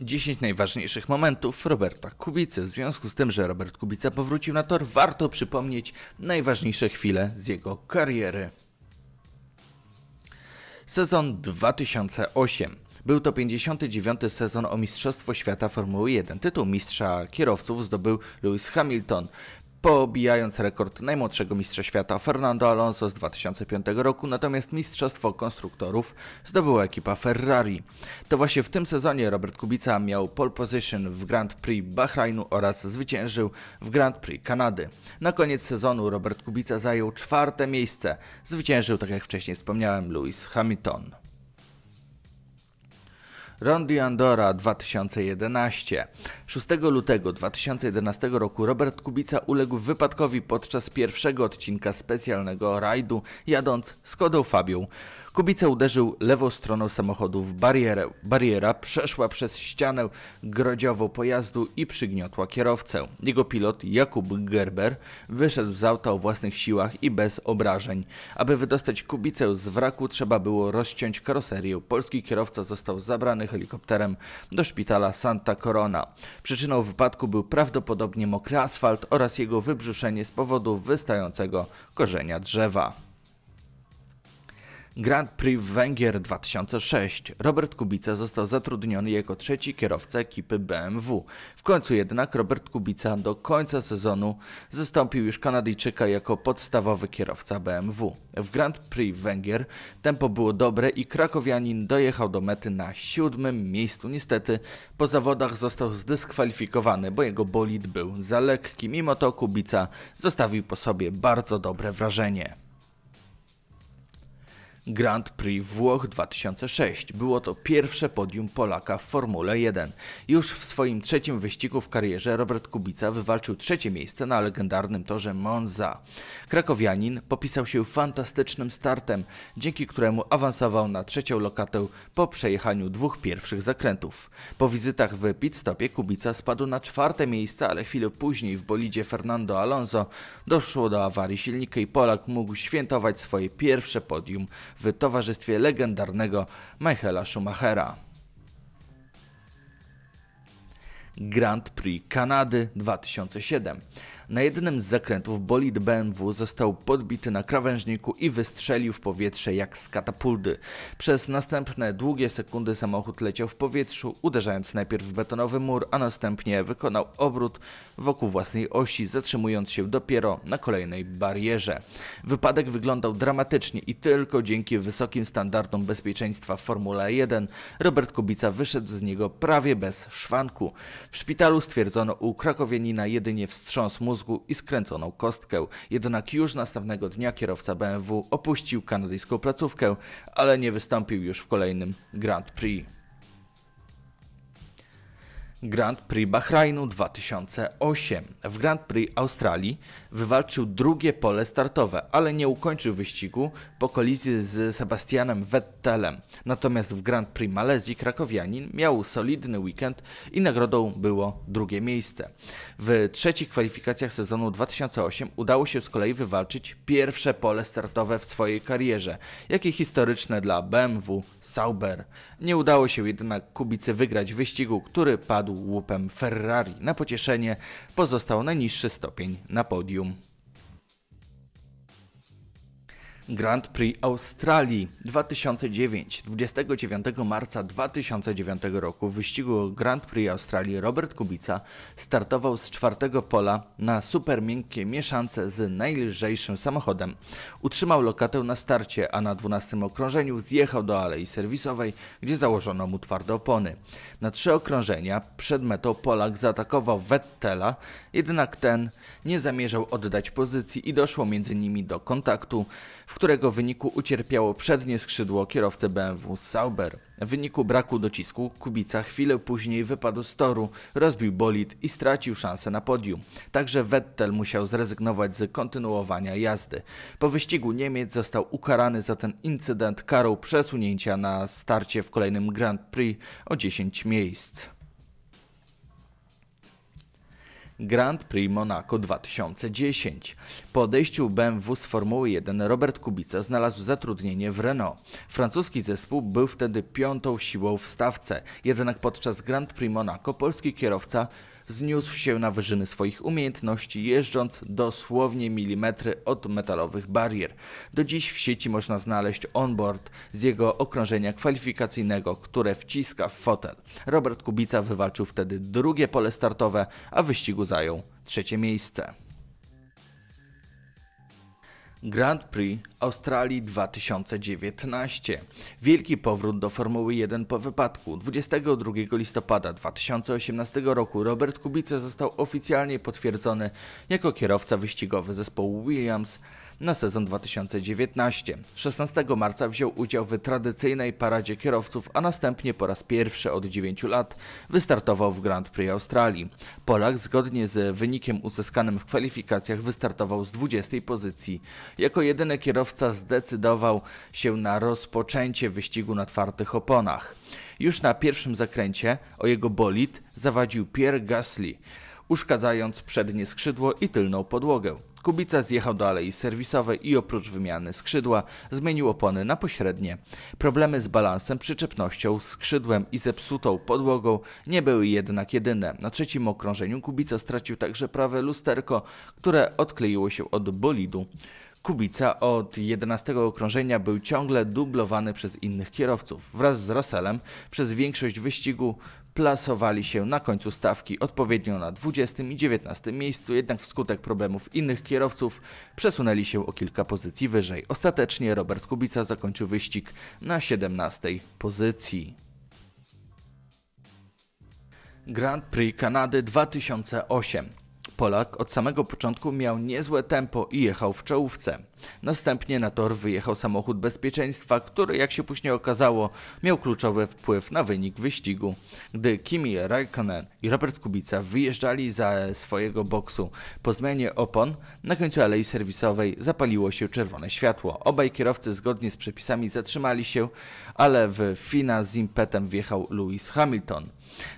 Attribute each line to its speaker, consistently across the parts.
Speaker 1: 10 najważniejszych momentów Roberta Kubicy. W związku z tym, że Robert Kubica powrócił na tor, warto przypomnieć najważniejsze chwile z jego kariery. Sezon 2008. Był to 59. sezon o Mistrzostwo Świata Formuły 1. Tytuł mistrza kierowców zdobył Lewis Hamilton pobijając rekord najmłodszego mistrza świata Fernando Alonso z 2005 roku, natomiast mistrzostwo konstruktorów zdobyła ekipa Ferrari. To właśnie w tym sezonie Robert Kubica miał pole position w Grand Prix Bahrainu oraz zwyciężył w Grand Prix Kanady. Na koniec sezonu Robert Kubica zajął czwarte miejsce. Zwyciężył, tak jak wcześniej wspomniałem, Lewis Hamilton. Rondi Andora 2011. 6 lutego 2011 roku Robert Kubica uległ wypadkowi podczas pierwszego odcinka specjalnego rajdu jadąc z Kodą Fabią. Kubica uderzył lewą stroną samochodu w barierę. Bariera przeszła przez ścianę grodziową pojazdu i przygniotła kierowcę. Jego pilot Jakub Gerber wyszedł z auta o własnych siłach i bez obrażeń. Aby wydostać Kubicę z wraku trzeba było rozciąć karoserię. Polski kierowca został zabrany helikopterem do szpitala Santa Corona. Przyczyną wypadku był prawdopodobnie mokry asfalt oraz jego wybrzuszenie z powodu wystającego korzenia drzewa. Grand Prix Węgier 2006. Robert Kubica został zatrudniony jako trzeci kierowca ekipy BMW. W końcu jednak Robert Kubica do końca sezonu zastąpił już Kanadyjczyka jako podstawowy kierowca BMW. W Grand Prix Węgier tempo było dobre i Krakowianin dojechał do mety na siódmym miejscu. Niestety po zawodach został zdyskwalifikowany, bo jego bolid był za lekki. Mimo to Kubica zostawił po sobie bardzo dobre wrażenie. Grand Prix Włoch 2006. Było to pierwsze podium Polaka w Formule 1. Już w swoim trzecim wyścigu w karierze Robert Kubica wywalczył trzecie miejsce na legendarnym torze Monza. Krakowianin popisał się fantastycznym startem, dzięki któremu awansował na trzecią lokatę po przejechaniu dwóch pierwszych zakrętów. Po wizytach w pitstopie Kubica spadł na czwarte miejsce, ale chwilę później w bolidzie Fernando Alonso doszło do awarii silnika i Polak mógł świętować swoje pierwsze podium w towarzystwie legendarnego Michaela Schumachera. Grand Prix Kanady 2007. Na jednym z zakrętów bolid BMW został podbity na krawężniku i wystrzelił w powietrze jak z katapulty. Przez następne długie sekundy samochód leciał w powietrzu, uderzając najpierw w betonowy mur, a następnie wykonał obrót wokół własnej osi, zatrzymując się dopiero na kolejnej barierze. Wypadek wyglądał dramatycznie i tylko dzięki wysokim standardom bezpieczeństwa Formuły 1 Robert Kubica wyszedł z niego prawie bez szwanku. W szpitalu stwierdzono u krakowianina jedynie wstrząs mózgu, mózgu i skręconą kostkę. Jednak już następnego dnia kierowca BMW opuścił kanadyjską placówkę, ale nie wystąpił już w kolejnym Grand Prix. Grand Prix Bahrainu 2008. W Grand Prix Australii wywalczył drugie pole startowe, ale nie ukończył wyścigu po kolizji z Sebastianem Vettelem. Natomiast w Grand Prix Malezji krakowianin miał solidny weekend i nagrodą było drugie miejsce. W trzecich kwalifikacjach sezonu 2008 udało się z kolei wywalczyć pierwsze pole startowe w swojej karierze, jakie historyczne dla BMW Sauber. Nie udało się jednak Kubicy wygrać wyścigu, który padł łupem Ferrari. Na pocieszenie pozostał najniższy stopień na podium. Grand Prix Australii 2009. 29 marca 2009 roku w wyścigu Grand Prix Australii Robert Kubica startował z czwartego pola na super mieszance z najlżejszym samochodem. Utrzymał lokatę na starcie, a na 12 okrążeniu zjechał do alei serwisowej, gdzie założono mu twarde opony. Na trzy okrążenia przed metą Polak zaatakował Vettela, jednak ten nie zamierzał oddać pozycji i doszło między nimi do kontaktu, w którego wyniku ucierpiało przednie skrzydło kierowcy BMW Sauber. W wyniku braku docisku Kubica chwilę później wypadł z toru, rozbił bolid i stracił szansę na podium. Także Vettel musiał zrezygnować z kontynuowania jazdy. Po wyścigu Niemiec został ukarany za ten incydent karą przesunięcia na starcie w kolejnym Grand Prix o 10 miejsc. Grand Prix Monaco 2010. Po odejściu BMW z Formuły 1 Robert Kubica znalazł zatrudnienie w Renault. Francuski zespół był wtedy piątą siłą w stawce, jednak podczas Grand Prix Monaco polski kierowca wzniósł się na wyżyny swoich umiejętności, jeżdżąc dosłownie milimetry od metalowych barier. Do dziś w sieci można znaleźć onboard z jego okrążenia kwalifikacyjnego, które wciska w fotel. Robert Kubica wywalczył wtedy drugie pole startowe, a wyścigu zajął trzecie miejsce. Grand Prix Australii 2019. Wielki powrót do Formuły 1 po wypadku. 22 listopada 2018 roku Robert Kubica został oficjalnie potwierdzony jako kierowca wyścigowy zespołu Williams na sezon 2019. 16 marca wziął udział w tradycyjnej paradzie kierowców, a następnie po raz pierwszy od 9 lat wystartował w Grand Prix Australii. Polak zgodnie z wynikiem uzyskanym w kwalifikacjach wystartował z 20 pozycji. Jako jedyny kierowca zdecydował się na rozpoczęcie wyścigu na twardych oponach. Już na pierwszym zakręcie o jego bolid zawadził Pierre Gasly, uszkadzając przednie skrzydło i tylną podłogę. Kubica zjechał do alei serwisowej i oprócz wymiany skrzydła zmienił opony na pośrednie. Problemy z balansem, przyczepnością, skrzydłem i zepsutą podłogą nie były jednak jedyne. Na trzecim okrążeniu Kubica stracił także prawe lusterko, które odkleiło się od bolidu. Kubica od 11 okrążenia był ciągle dublowany przez innych kierowców. Wraz z Russellem przez większość wyścigu plasowali się na końcu stawki odpowiednio na 20 i 19 miejscu, jednak wskutek problemów innych kierowców przesunęli się o kilka pozycji wyżej. Ostatecznie Robert Kubica zakończył wyścig na 17 pozycji. Grand Prix Kanady 2008 Polak od samego początku miał niezłe tempo i jechał w czołówce. Następnie na tor wyjechał samochód bezpieczeństwa, który jak się później okazało miał kluczowy wpływ na wynik wyścigu. Gdy Kimi Raikkonen i Robert Kubica wyjeżdżali za swojego boksu po zmianie opon, na końcu alei serwisowej zapaliło się czerwone światło. Obaj kierowcy zgodnie z przepisami zatrzymali się, ale w Fina z impetem wjechał Lewis Hamilton.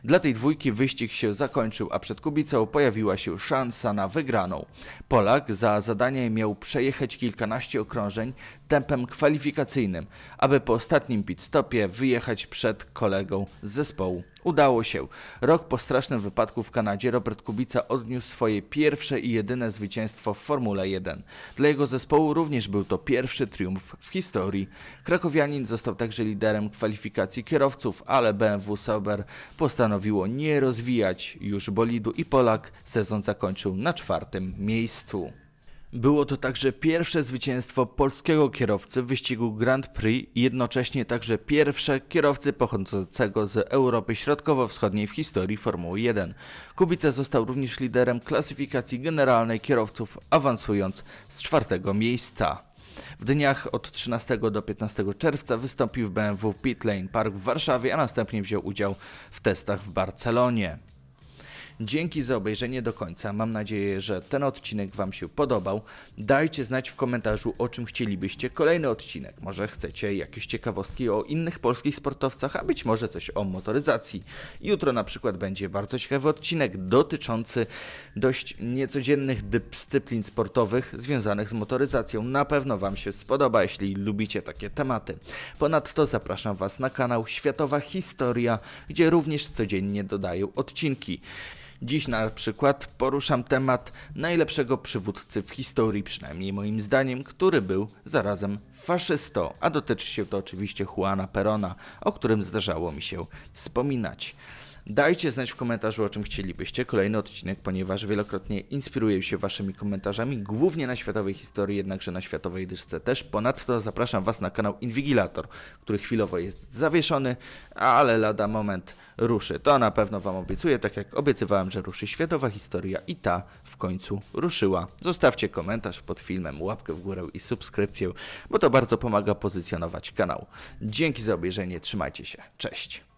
Speaker 1: Dla tej dwójki wyścig się zakończył, a przed Kubicą pojawiła się szansa na wygraną. Polak za zadanie miał przejechać kilka kilkanaście okrążeń tempem kwalifikacyjnym, aby po ostatnim stopie wyjechać przed kolegą z zespołu. Udało się. Rok po strasznym wypadku w Kanadzie Robert Kubica odniósł swoje pierwsze i jedyne zwycięstwo w Formule 1. Dla jego zespołu również był to pierwszy triumf w historii. Krakowianin został także liderem kwalifikacji kierowców, ale BMW Sauber postanowiło nie rozwijać już bolidu i Polak sezon zakończył na czwartym miejscu. Było to także pierwsze zwycięstwo polskiego kierowcy w wyścigu Grand Prix i jednocześnie także pierwsze kierowcy pochodzącego z Europy Środkowo-Wschodniej w historii Formuły 1. Kubica został również liderem klasyfikacji generalnej kierowców, awansując z czwartego miejsca. W dniach od 13 do 15 czerwca wystąpił w BMW Pit Lane Park w Warszawie, a następnie wziął udział w testach w Barcelonie. Dzięki za obejrzenie do końca. Mam nadzieję, że ten odcinek Wam się podobał. Dajcie znać w komentarzu, o czym chcielibyście kolejny odcinek. Może chcecie jakieś ciekawostki o innych polskich sportowcach, a być może coś o motoryzacji. Jutro na przykład będzie bardzo ciekawy odcinek dotyczący dość niecodziennych dyscyplin sportowych związanych z motoryzacją. Na pewno Wam się spodoba, jeśli lubicie takie tematy. Ponadto zapraszam Was na kanał Światowa Historia, gdzie również codziennie dodaję odcinki. Dziś na przykład poruszam temat najlepszego przywódcy w historii, przynajmniej moim zdaniem, który był zarazem faszystą, a dotyczy się to oczywiście Juana Perona, o którym zdarzało mi się wspominać. Dajcie znać w komentarzu, o czym chcielibyście kolejny odcinek, ponieważ wielokrotnie inspiruję się waszymi komentarzami, głównie na światowej historii, jednakże na światowej dyszce też. Ponadto zapraszam was na kanał Invigilator, który chwilowo jest zawieszony, ale lada moment ruszy. To na pewno wam obiecuję, tak jak obiecywałem, że ruszy światowa historia i ta w końcu ruszyła. Zostawcie komentarz pod filmem, łapkę w górę i subskrypcję, bo to bardzo pomaga pozycjonować kanał. Dzięki za obejrzenie, trzymajcie się, cześć!